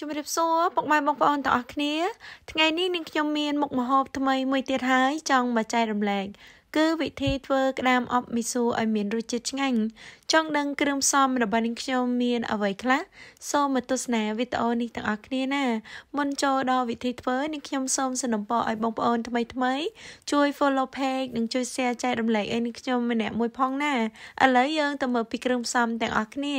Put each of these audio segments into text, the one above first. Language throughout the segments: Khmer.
ជំរាបសួរពុកម៉ែបងប្អូនទាំងអស់គ្នាថ្ងៃនេះនាងខ្ញុំមានមុខម្ហូបថ្មីមួយទៀតហើយចង់មកចែករំលែក គឺវិធីធ្វើក្តាមអប់មីស៊ូឲ្យមានរសជាតិឆ្ងាញ់ចង់ដឹងគ្រឿងផ្សំរបស់នាងខ្ញុំមាន អ្វីខ្លះសូមមកទស្សនាវីដេអូនេះទាំងអស់គ្នាណាមុនចូលដល់វិធីធ្វើនាងខ្ញុំសូមសន្និដ្ឋានឲ្យបងប្អូនថ្មីថ្មីជួយ follow page និង ជួយ share ចែករំលែកឲ្យនាងខ្ញុំម្នាក់មួយផងណាឥឡូវយើងទៅមើលពីគ្រឿងផ្សំទាំងអស់គ្នា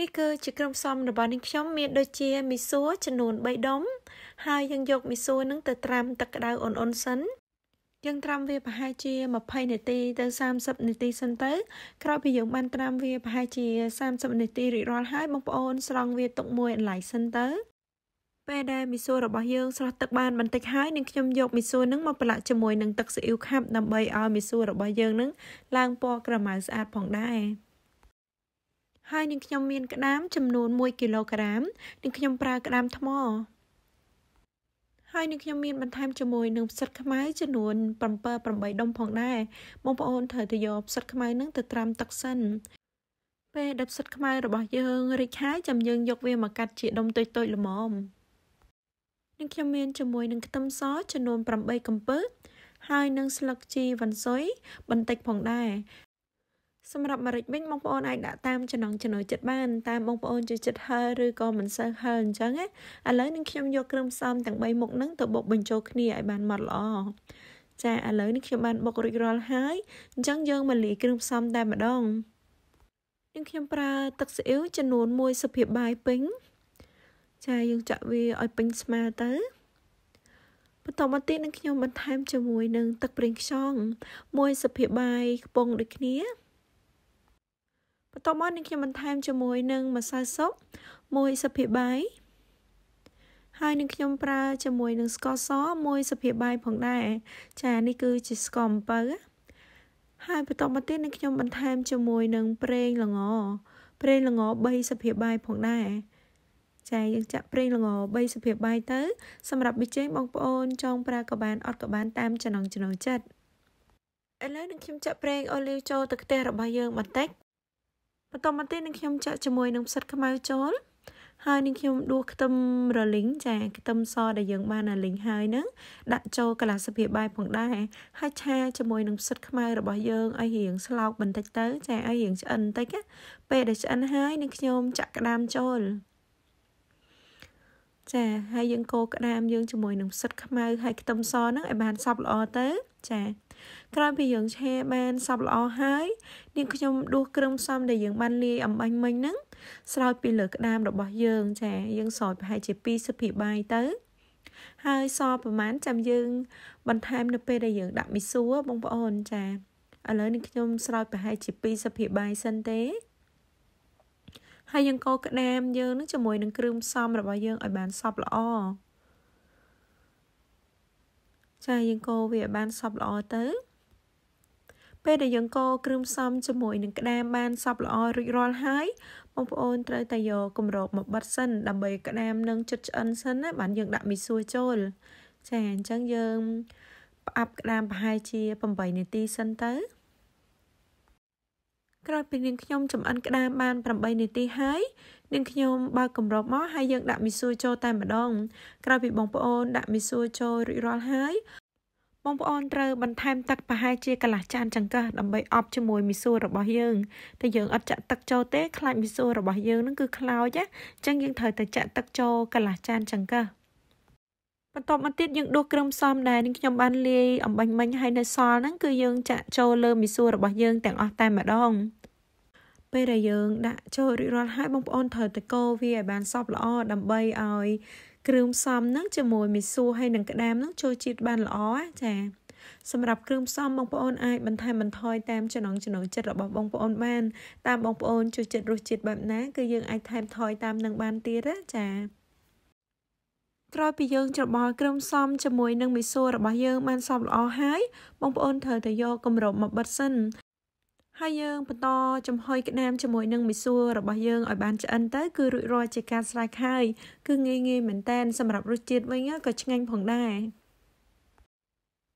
នេះគឺជាក្រុមផ្សំរបស់នាងខ្ញុំមានដូចជាមីសួរចំនួន3ដុំហើយយើងយកមីសួរនឹងទៅត្រាំទឹកក្តៅអ៊ុនអ៊ុនសិនយើងត្រាំវាប្រហែលជា20នាទី ទៅ30នាទីសិនទៅក្រោយពីយើងបានត្រាំវាប្រហែលជា30នាទីរួចរាល់ហើយបងប្អូនស្រង់វាទុកមួយអន្លាយសិនទៅពេលដែលមីសួររបស់យើងស្រស់ទឹកបានបន្តិចហើយនឹងខ្ញុំយកមីសួរនឹងមកប្រឡាក់ជាមួយនឹងទឹកស៊ីអ៊ីវខាប់ដើម្បីឲ្យមីសួររបស់យើងនឹងឡើងពណ៌ក្រមៅស្អាតផងដែរហើយនឹងខ្ញុំមានក្តាមចំនួន1គីឡូក្រាមនឹងខ្ញុំប្រើក្តាមថ្មហើយនឹងខ្ញុំមានបន្ថែមជាមួយនឹងផ្សិតខ្មៅចំនួន7 8ដុំផងដែរបងប្អូនត្រូវទៅយកផ្សិតខ្មៅនឹងទៅត្រាំទឹកសិនពេលដែលផ្សិតខ្មៅរបស់យើងរីកហើយចាំយើងយក វាមកកាត់ជាដុំតូចៗល្មមនឹងខ្ញុំមានជាមួយនឹងខ្ទឹមសចំនួន8កំពឹសហើយនឹងស្លឹកជីវ៉ាន់ស៊ុយបន្តិចផងដែរសម្រាប់ម្រេចវិញបងប្អូនអាចដាក់តាមចំណង់ចំណូលចិត្តបានតាមបងប្អូនចូលចិត្តហើឬក៏មិនសូវហើអញ្ចឹងណាឥឡូវនឹងខ្ញុំយកគ្រឿងផ្សំទាំង3មុខហ្នឹងទៅបុកបញ្ចូលគ្នាឲ្យបានម៉ត់ល្អចាឥឡូវនេះខ្ញុំបានបុករួចរាល់ហើយអញ្ចឹងយើងមកលាយគ្រឿងផ្សំតែម្ដងនឹងខ្ញុំប្រើទឹកស៊ីអ៊ីវចំនួន1ស្លាបព្រាបាយពេញចាយើងចាក់វាឲ្យពេញស្មាទៅបន្តមកទៀតនឹងខ្ញុំបន្ថែមជាមួយនឹងទឹកប្រេងខ្យង1ស្លាបព្រាបាយកំប៉ុងដូចគ្នាបន្ទាប់មកនឹងខ្ញុំបន្ថែមជាមួយនឹងម្សៅស៊ុប1ស្លាបព្រាបាយហើយនឹងខ្ញុំប្រើជាមួយនឹងស្ករស1ស្លាបព្រាបាយផងដែរចានេះគឺជាស្ករអំពៅហើយបន្ទាប់មកទៀតនឹងខ្ញុំបន្ថែមជាមួយនឹងប្រេងល្ងប្រេងល្ង3ស្លាបព្រាបាយផងដែរចាយើងចាក់ប្រេងល្ង3ស្លាបព្រាបាយទៅសម្រាប់ប៊ីចេងបងប្អូនចង់ប្រើក៏បានអត់ក៏បានតាមចំណងចំណូលចិត្តឥឡូវនឹងខ្ញុំចាក់ប្រេងអូលីវចូលទៅខ្ទះរបស់យើងបន្តិចបន្តមកទៀតនឹងខ្ញុំចាក់ជាមួយនឹងផ្សិតខ្មៅចូលហើយនឹងខ្ញុំដួសខ្ទឹមរលីងចាខ្ទឹមសដែលយើងបានរលីងហើយហ្នឹងដាក់ចូលកលាសភាពបាយផងដែរហើយឆាជាមួយនឹងផ្សិតខ្មៅរបស់យើងឲ្យរៀងស្លោកបន្តិចទៅចាឲ្យរៀងឆ្អិនបន្តិចពេលដែលឆ្អិនហើយនឹងខ្ញុំចាក់ក្តាមចូលចាហើយយើងកូរក្តាមយើងជាមួយនឹងផ្សិតខ្មៅហើយខ្ទឹមសហ្នឹងឲ្យបានសព្វល្អទៅ ចាក្រោយពីយើងឆាបានសព្វល្អហើយនាងខ្ញុំដួសគ្រឿងផ្សំដែលយើងបានលាយអំបាញ់មិញហ្នឹងស្រោចពីលើក្តាមរបស់យើងចាយើងស្រោចប្រហែលជា2សិភីបាយទៅ ហើយសប្រហែលចាំយើង បន្ថែមនៅពេលដែលយើងដាក់មីសួរបងប្អូនចាឥឡូវនេះខ្ញុំស្រោចប្រហែលជា2សិភីបាយសិនទេហើយយើងកូរក្តាមយើងនឹងជាមួយនឹងគ្រឿងផ្សំរបស់យើងឲ្យបានសព្វល្អចាយើងកូរវាឲ្យបានសព្វល្អទៅ ពេលដែលយើងកូរគ្រឿងផ្សំជាមួយនឹងក្តាមបានសព្វល្អរួចរាល់ហើយបងប្អូនត្រូវតែយកគម្របមកបិទសិន ដើម្បីក្តាមនឹងជិតឆ្អិនសិនណាបានយើងដាក់មីសួរចូលចាអញ្ចឹងយើងផ្អាប់ក្តាមប្រហែលជា8នាទីសិនទៅក្រោយពីនាងខ្ញុំចំអិនក្តាមបាន8នាទីហើយនាងខ្ញុំបើកគម្របមកហើយយើងដាក់មីសួរចូលតែម្ដងក្រោយពីបងប្អូនដាក់មីសួរចូលរួចរាល់ហើយបងប្អូនត្រូវបន្ថែមទឹកប្រហែលជាកន្លះចាន ចង្កឹះដើម្បីអប់ជាមួយមីសួររបស់យើងតែយើងអត់ចាក់ទឹកចូលទេខ្លាចមីសួររបស់យើងនឹងគឺខ្លោចណាអញ្ចឹងយើងត្រូវតែចាក់ទឹកចូលកន្លះចានចង្កឹះបន្ទាប់មកទៀតយើងដួសគ្រឿងផ្សំដែរនឹងខ្ញុំបានលាយអំបាញ់មិញហើយនៅសល់ហ្នឹងគឺយើង ចាក់ចូលលើមីសួររបស់យើងទាំងអស់តែម្ដងពេលដែលយើង ដាក់ចូលរួចរាល់ហើយបងប្អូនត្រូវតែកូរវាឲ្យបានសព្វល្អដើម្បីឲ្យគ្រឿងផ្សំហ្នឹងជាមួយមីសួរហើយនឹងក្តាមហ្នឹងចូលជាតិបានល្អចា៎សម្រាប់គ្រឿងផ្សំបងប្អូនអាចបន្ថែមបន្ថយតាមចំណង់ចំណូលចិត្តរបស់បងប្អូនបាន តាមបងប្អូនចូលចិត្តរសជាតិបែបណាគឺយើងអាចថែមថយតាមនឹងបានទៀតចា៎ក្រោយពីយើងច្របល់គ្រឿងផ្សំជាមួយនឹងមីសួររបស់យើងបានសព្វល្អហើយបងប្អូនត្រូវតែយកគម្របមកបិទសិនហើយយើងបន្តចំហុយក្តាមជាមួយនឹងមីសួររបស់យើងឲ្យបានឆ្អិនទៅគឺរួចរាល់ជាការស្រេចហើយគឺងាយងាយមែនតែនសម្រាប់រសជាតិវិញក៏ឆ្ងាញ់ផងដែរ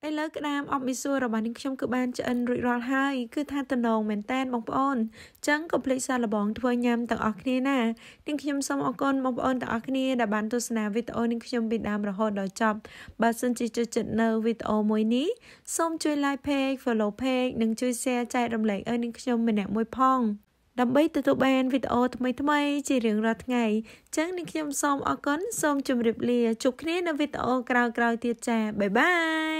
ឥឡូវក្តាមអបមីសួររបស់នាងខ្ញុំគឺបានឆ្អិនរួចរាល់ហើយគឺថាតំណងមែនតែនបងប្អូនចឹងកុំភ្លេចសារល្បងធ្វើញ៉ាំទាំងអស់គ្នាណានាងខ្ញុំសូមអរគុណបងប្អូនទាំងអស់គ្នាដែលបានទស្សនាវីដេអូនាងខ្ញុំពីដើមរហូតដល់ចប់បើសិនជាចូលចិត្តនៅវីដេអូមួយនេះសូមជួយ like page follow page និងជួយ share ចែករំលែកឲ្យនាងខ្ញុំម្នាក់មួយផងដើម្បីទទួលបានវីដេអូថ្មីៗជារៀងរាល់ថ្ងៃចឹងនាងខ្ញុំសូមអរគុណសូមជម្រាបលាជួបគ្នានៅវីដេអូក្រោយៗទៀតចា៎បាយបាយ